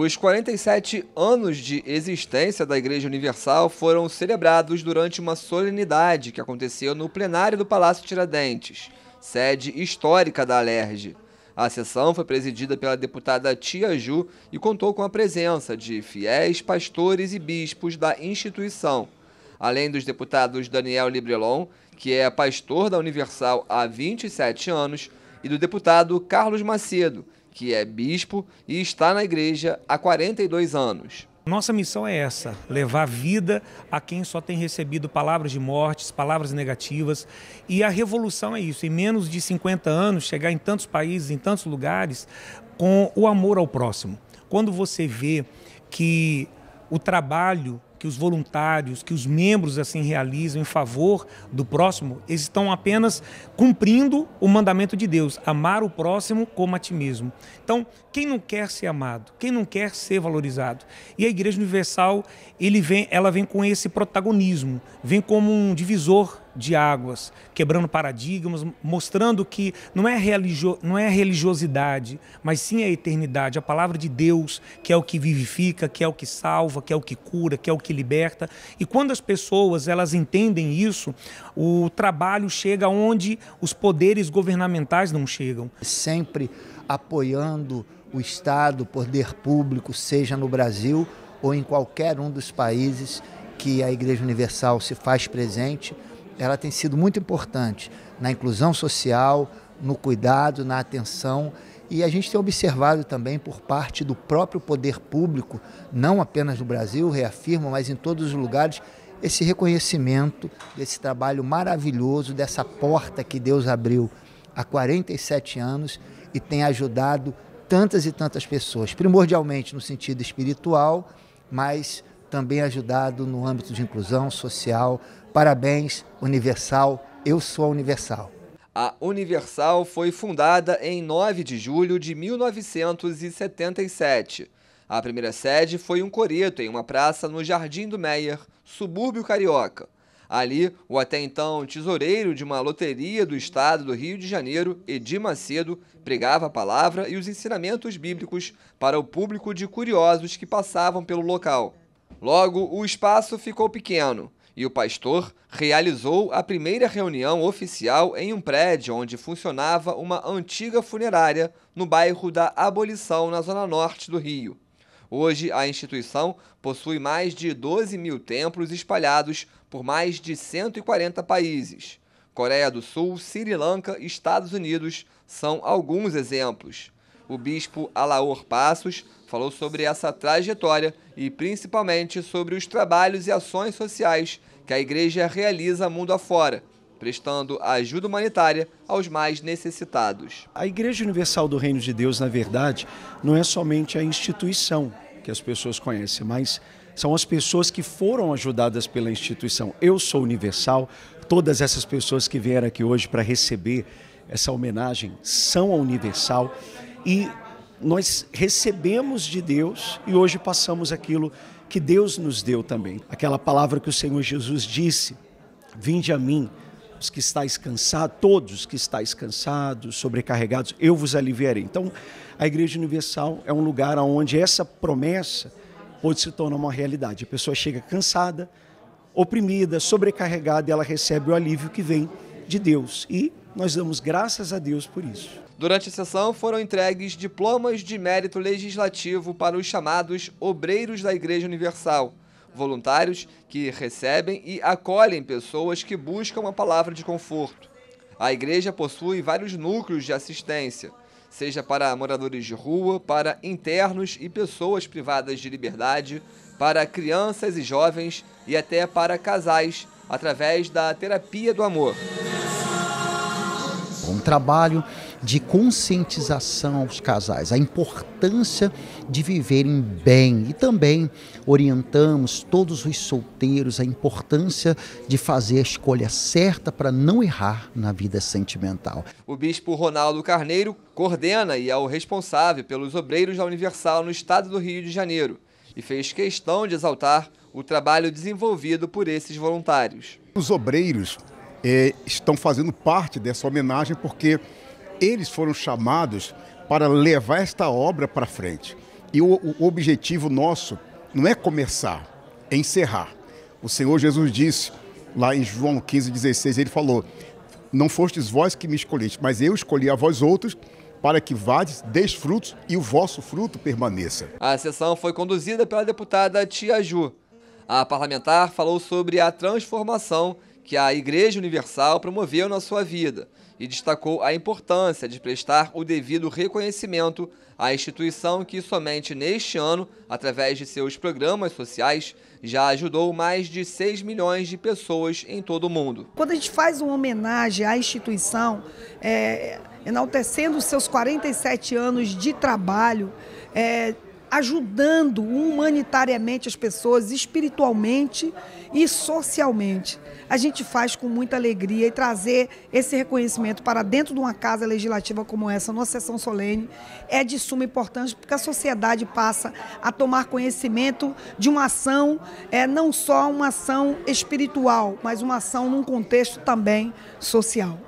Os 47 anos de existência da Igreja Universal foram celebrados durante uma solenidade que aconteceu no plenário do Palácio Tiradentes, sede histórica da Alerj. A sessão foi presidida pela deputada Tia Ju e contou com a presença de fiéis, pastores e bispos da instituição, além dos deputados Daniel Librelon, que é pastor da Universal há 27 anos, e do deputado Carlos Macedo, que é bispo e está na igreja há 42 anos. Nossa missão é essa: levar vida a quem só tem recebido palavras de mortes, palavras negativas. E a revolução é isso. Em menos de 50 anos, chegar em tantos países, em tantos lugares, com o amor ao próximo. Quando você vê que o trabalho que os voluntários, que os membros assim realizam em favor do próximo, eles estão apenas cumprindo o mandamento de Deus, amar o próximo como a ti mesmo. Então, quem não quer ser amado, quem não quer ser valorizado? E a Igreja Universal, ele vem, ela vem com esse protagonismo, vem como um divisor de águas, quebrando paradigmas, mostrando que não é, religio, não é religiosidade, mas sim a eternidade, a palavra de Deus, que é o que vivifica, que é o que salva, que é o que cura, que é o que liberta. E quando as pessoas elas entendem isso, o trabalho chega onde os poderes governamentais não chegam. Sempre apoiando o Estado, o poder público, seja no Brasil ou em qualquer um dos países que a Igreja Universal se faz presente ela tem sido muito importante na inclusão social, no cuidado, na atenção. E a gente tem observado também por parte do próprio poder público, não apenas no Brasil, reafirmo, mas em todos os lugares, esse reconhecimento desse trabalho maravilhoso, dessa porta que Deus abriu há 47 anos e tem ajudado tantas e tantas pessoas, primordialmente no sentido espiritual, mas também ajudado no âmbito de inclusão social. Parabéns, Universal. Eu sou a Universal. A Universal foi fundada em 9 de julho de 1977. A primeira sede foi um coreto em uma praça no Jardim do Meyer, subúrbio carioca. Ali, o até então tesoureiro de uma loteria do estado do Rio de Janeiro, Edi Macedo, pregava a palavra e os ensinamentos bíblicos para o público de curiosos que passavam pelo local. Logo, o espaço ficou pequeno e o pastor realizou a primeira reunião oficial em um prédio onde funcionava uma antiga funerária no bairro da Abolição, na zona norte do Rio. Hoje, a instituição possui mais de 12 mil templos espalhados por mais de 140 países. Coreia do Sul, Sri Lanka, Estados Unidos são alguns exemplos. O bispo Alaor Passos falou sobre essa trajetória e principalmente sobre os trabalhos e ações sociais que a igreja realiza mundo afora, prestando ajuda humanitária aos mais necessitados. A Igreja Universal do Reino de Deus, na verdade, não é somente a instituição que as pessoas conhecem, mas são as pessoas que foram ajudadas pela instituição. Eu sou universal, todas essas pessoas que vieram aqui hoje para receber essa homenagem são a universal e nós recebemos de Deus e hoje passamos aquilo que Deus nos deu também. Aquela palavra que o Senhor Jesus disse: Vinde a mim, os que estáis cansados, todos que estáis cansados, sobrecarregados, eu vos aliviarei. Então, a Igreja Universal é um lugar onde essa promessa pode se tornar uma realidade. A pessoa chega cansada, oprimida, sobrecarregada, e ela recebe o alívio que vem de Deus. E nós damos graças a Deus por isso. Durante a sessão foram entregues diplomas de mérito legislativo para os chamados obreiros da Igreja Universal, voluntários que recebem e acolhem pessoas que buscam uma palavra de conforto. A igreja possui vários núcleos de assistência, seja para moradores de rua, para internos e pessoas privadas de liberdade, para crianças e jovens e até para casais, através da terapia do amor um trabalho de conscientização aos casais, a importância de viverem bem e também orientamos todos os solteiros a importância de fazer a escolha certa para não errar na vida sentimental. O bispo Ronaldo Carneiro coordena e é o responsável pelos obreiros da Universal no estado do Rio de Janeiro e fez questão de exaltar o trabalho desenvolvido por esses voluntários. Os obreiros é, estão fazendo parte dessa homenagem porque eles foram chamados para levar esta obra para frente. E o, o objetivo nosso não é começar, é encerrar. O Senhor Jesus disse lá em João 15,16, ele falou: Não fostes vós que me escolheste, mas eu escolhi a vós outros para que vades, deis frutos e o vosso fruto permaneça. A sessão foi conduzida pela deputada Tia Ju. A parlamentar falou sobre a transformação que a Igreja Universal promoveu na sua vida e destacou a importância de prestar o devido reconhecimento à instituição que somente neste ano, através de seus programas sociais, já ajudou mais de 6 milhões de pessoas em todo o mundo. Quando a gente faz uma homenagem à instituição, é, enaltecendo os seus 47 anos de trabalho, é, ajudando humanitariamente as pessoas, espiritualmente e socialmente. A gente faz com muita alegria e trazer esse reconhecimento para dentro de uma casa legislativa como essa, numa sessão solene, é de suma importância porque a sociedade passa a tomar conhecimento de uma ação, é, não só uma ação espiritual, mas uma ação num contexto também social.